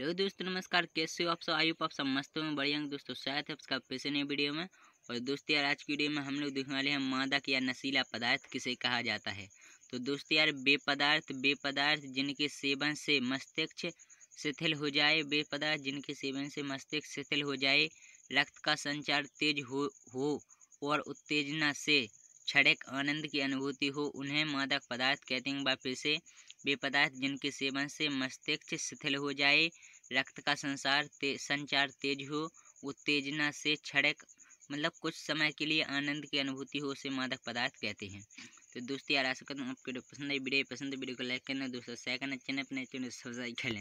hello दोस्तों नमस्कार कैसे हो आप सब आयु आप सब मस्त में बढ़िया दोस्तों शायद है आपका पैसे नए वीडियो में और दोस्तों यार आज की वीडियो में हम लोग देखने वाले हैं मादा या नशीला पदार्थ किसे कहा जाता है तो दोस्तों यार बे पदार्थ बे पदार्थ जिनके सेवन से मस्तिष्क शिथिल हो जाए बे पदार्थ जिनके सेवन से मस्तिष्क शिथिल हो जाए रक्त का संचार तेज हो हो और उत्तेजना से छड़क आनंद की अनुभूति हो उन्हें मादक पदार्थ कहते हैं फिर से वे पदार्थ जिनके सेवन से मस्तिष्क शिथिल हो जाए रक्त का संसार ते, संचार तेज हो उत्तेजना से छड़क मतलब कुछ समय के लिए आनंद की अनुभूति हो उसे मादक पदार्थ कहते हैं तो दोस्तों यार आशा करता आपके पसंद है वीडियो पसंद वीडियो को लाइक करना दोस्तों शेयर करना चैनल अपने चैनल सब्सक्राइब कर